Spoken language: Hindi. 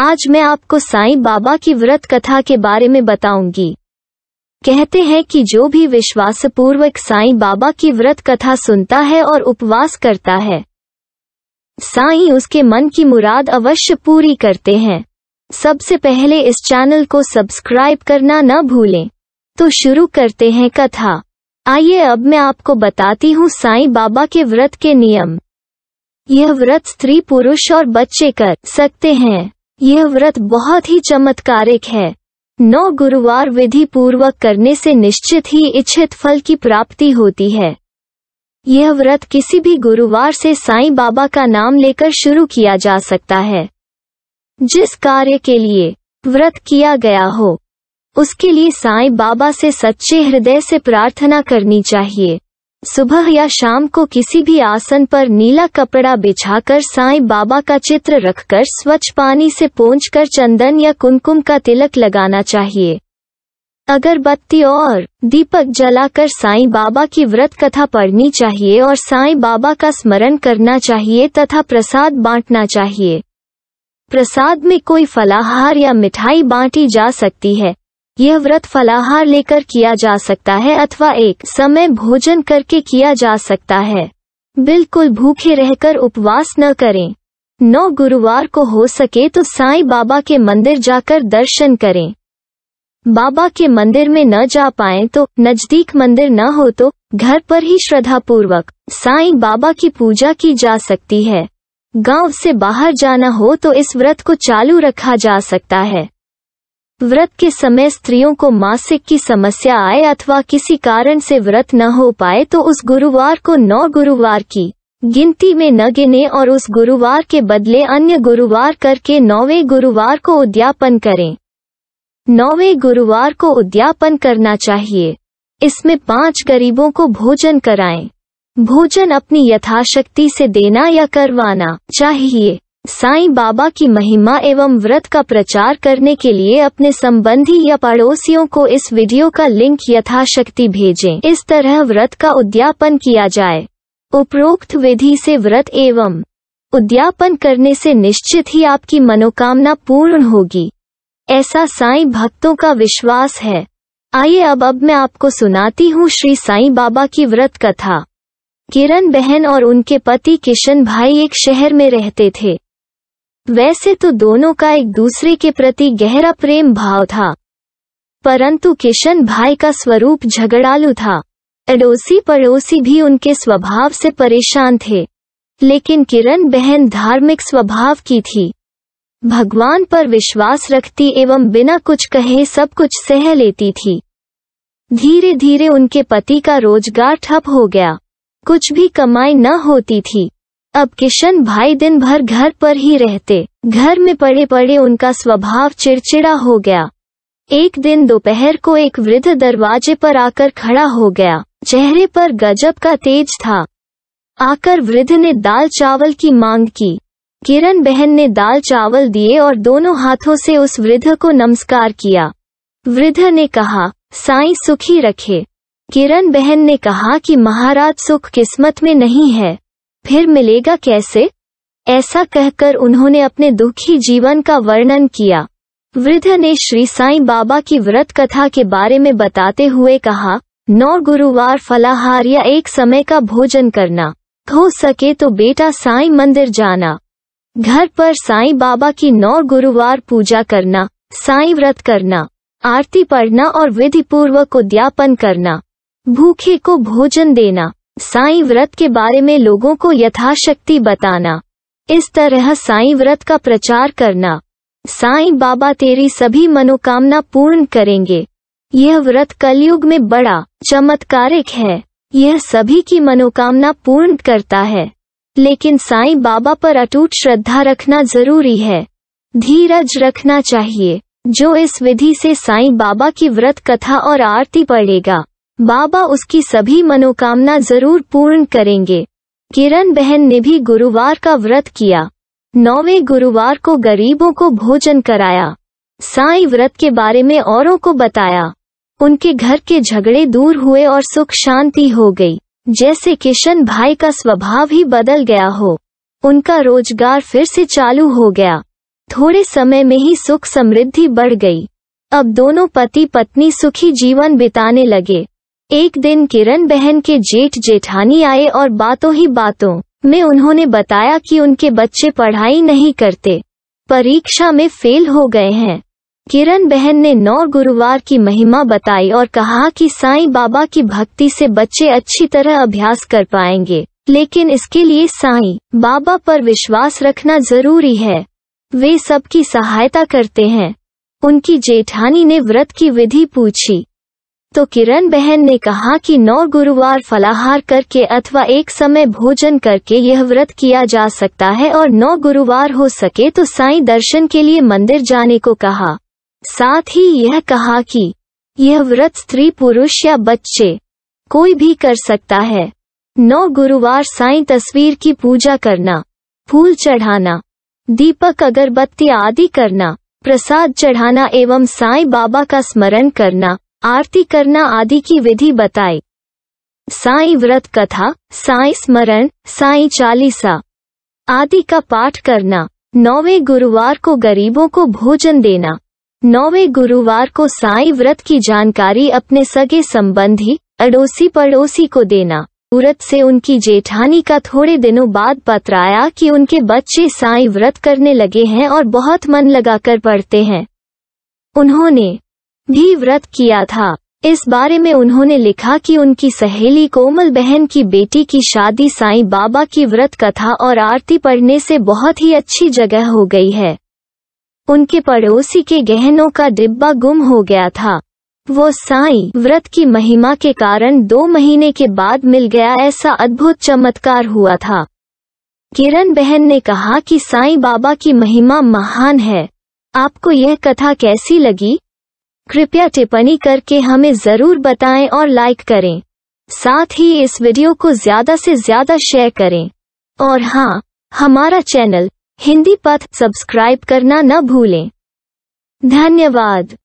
आज मैं आपको साईं बाबा की व्रत कथा के बारे में बताऊंगी कहते हैं कि जो भी विश्वासपूर्वक साईं बाबा की व्रत कथा सुनता है और उपवास करता है साईं उसके मन की मुराद अवश्य पूरी करते हैं सबसे पहले इस चैनल को सब्सक्राइब करना न भूलें तो शुरू करते हैं कथा आइए अब मैं आपको बताती हूँ साईं बाबा के व्रत के नियम यह व्रत स्त्री पुरुष और बच्चे कर सकते हैं यह व्रत बहुत ही चमत्कारिक है नौ गुरुवार विधि पूर्वक करने से निश्चित ही इच्छित फल की प्राप्ति होती है यह व्रत किसी भी गुरुवार से साईं बाबा का नाम लेकर शुरू किया जा सकता है जिस कार्य के लिए व्रत किया गया हो उसके लिए साईं बाबा से सच्चे हृदय से प्रार्थना करनी चाहिए सुबह या शाम को किसी भी आसन पर नीला कपड़ा बिछाकर साईं बाबा का चित्र रखकर स्वच्छ पानी से कर चंदन या कुमकुम का तिलक लगाना चाहिए अगरबत्ती और दीपक जलाकर साईं बाबा की व्रत कथा पढ़नी चाहिए और साईं बाबा का स्मरण करना चाहिए तथा प्रसाद बांटना चाहिए प्रसाद में कोई फलाहार या मिठाई बांटी जा सकती है यह व्रत फलाहार लेकर किया जा सकता है अथवा एक समय भोजन करके किया जा सकता है बिल्कुल भूखे रहकर उपवास न करें नौ गुरुवार को हो सके तो साईं बाबा के मंदिर जाकर दर्शन करें बाबा के मंदिर में न जा पाए तो नजदीक मंदिर न हो तो घर पर ही श्रद्धा पूर्वक साईं बाबा की पूजा की जा सकती है गांव से बाहर जाना हो तो इस व्रत को चालू रखा जा सकता है व्रत के समय स्त्रियों को मासिक की समस्या आए अथवा किसी कारण से व्रत न हो पाए तो उस गुरुवार को नौ गुरुवार की गिनती में न गिने और उस गुरुवार के बदले अन्य गुरुवार करके नौवे गुरुवार को उद्यापन करें नौवे गुरुवार को उद्यापन करना चाहिए इसमें पांच गरीबों को भोजन कराएं। भोजन अपनी यथाशक्ति से देना या करवाना चाहिए साईं बाबा की महिमा एवं व्रत का प्रचार करने के लिए अपने संबंधी या पड़ोसियों को इस वीडियो का लिंक यथाशक्ति भेजें। इस तरह व्रत का उद्यापन किया जाए उपरोक्त विधि से व्रत एवं उद्यापन करने से निश्चित ही आपकी मनोकामना पूर्ण होगी ऐसा साईं भक्तों का विश्वास है आइए अब अब मैं आपको सुनाती हूँ श्री साई बाबा की व्रत कथा किरण बहन और उनके पति किशन भाई एक शहर में रहते थे वैसे तो दोनों का एक दूसरे के प्रति गहरा प्रेम भाव था परंतु किशन भाई का स्वरूप झगड़ालू था अड़ोसी पड़ोसी भी उनके स्वभाव से परेशान थे लेकिन किरण बहन धार्मिक स्वभाव की थी भगवान पर विश्वास रखती एवं बिना कुछ कहे सब कुछ सह लेती थी धीरे धीरे उनके पति का रोजगार ठप हो गया कुछ भी कमाई न होती थी अब किशन भाई दिन भर घर पर ही रहते घर में पड़े पड़े उनका स्वभाव चिड़चिड़ा हो गया एक दिन दोपहर को एक वृद्ध दरवाजे पर आकर खड़ा हो गया चेहरे पर गजब का तेज था आकर वृद्ध ने दाल चावल की मांग की किरण बहन ने दाल चावल दिए और दोनों हाथों से उस वृद्ध को नमस्कार किया वृद्ध ने कहा साई सुखी रखे किरण बहन ने कहा कि महाराज सुख किस्मत में नहीं है फिर मिलेगा कैसे ऐसा कहकर उन्होंने अपने दुखी जीवन का वर्णन किया वृद्ध ने श्री साईं बाबा की व्रत कथा के बारे में बताते हुए कहा नौ गुरुवार फलाहार या एक समय का भोजन करना हो सके तो बेटा साईं मंदिर जाना घर पर साईं बाबा की नौ गुरुवार पूजा करना साईं व्रत करना आरती पढ़ना और विधि पूर्वक उद्यापन करना भूखे को भोजन देना साई व्रत के बारे में लोगों को यथाशक्ति बताना इस तरह साई व्रत का प्रचार करना साई बाबा तेरी सभी मनोकामना पूर्ण करेंगे यह व्रत कलयुग में बड़ा चमत्कारिक है यह सभी की मनोकामना पूर्ण करता है लेकिन साई बाबा पर अटूट श्रद्धा रखना जरूरी है धीरज रखना चाहिए जो इस विधि से साई बाबा की व्रत कथा और आरती पढ़ेगा बाबा उसकी सभी मनोकामना जरूर पूर्ण करेंगे किरण बहन ने भी गुरुवार का व्रत किया नौवे गुरुवार को गरीबों को भोजन कराया साई व्रत के बारे में औरों को बताया उनके घर के झगड़े दूर हुए और सुख शांति हो गई जैसे किशन भाई का स्वभाव ही बदल गया हो उनका रोजगार फिर से चालू हो गया थोड़े समय में ही सुख समृद्धि बढ़ गई अब दोनों पति पत्नी सुखी जीवन बिताने लगे एक दिन किरण बहन के जेठ जेठानी आए और बातों ही बातों में उन्होंने बताया कि उनके बच्चे पढ़ाई नहीं करते परीक्षा में फेल हो गए हैं किरण बहन ने नौ गुरुवार की महिमा बताई और कहा कि साईं बाबा की भक्ति से बच्चे अच्छी तरह अभ्यास कर पाएंगे लेकिन इसके लिए साईं बाबा पर विश्वास रखना जरूरी है वे सबकी सहायता करते हैं उनकी जेठानी ने व्रत की विधि पूछी तो किरण बहन ने कहा कि नौ गुरुवार फलाहार करके अथवा एक समय भोजन करके यह व्रत किया जा सकता है और नौ गुरुवार हो सके तो साईं दर्शन के लिए मंदिर जाने को कहा साथ ही यह कहा कि यह व्रत स्त्री पुरुष या बच्चे कोई भी कर सकता है नौ गुरुवार साईं तस्वीर की पूजा करना फूल चढ़ाना दीपक अगरबत्ती आदि करना प्रसाद चढ़ाना एवं साईं बाबा का स्मरण करना आरती करना आदि की विधि बताई साई व्रत कथा साई स्मरण साई चालीसा आदि का पाठ करना नौवे गुरुवार को गरीबों को भोजन देना नौवे गुरुवार को साई व्रत की जानकारी अपने सगे संबंधी अड़ोसी पड़ोसी को देना सूरत से उनकी जेठानी का थोड़े दिनों बाद पत्र आया कि उनके बच्चे साई व्रत करने लगे हैं और बहुत मन लगाकर पढ़ते हैं उन्होंने भी व्रत किया था इस बारे में उन्होंने लिखा कि उनकी सहेली कोमल बहन की बेटी की शादी साईं बाबा की व्रत कथा और आरती पढ़ने से बहुत ही अच्छी जगह हो गई है उनके पड़ोसी के गहनों का डिब्बा गुम हो गया था वो साईं व्रत की महिमा के कारण दो महीने के बाद मिल गया ऐसा अद्भुत चमत्कार हुआ था किरण बहन ने कहा कि साईं बाबा की महिमा महान है आपको यह कथा कैसी लगी कृपया टिप्पणी करके हमें जरूर बताएं और लाइक करें साथ ही इस वीडियो को ज्यादा से ज्यादा शेयर करें और हाँ हमारा चैनल हिंदी पथ सब्सक्राइब करना न भूलें धन्यवाद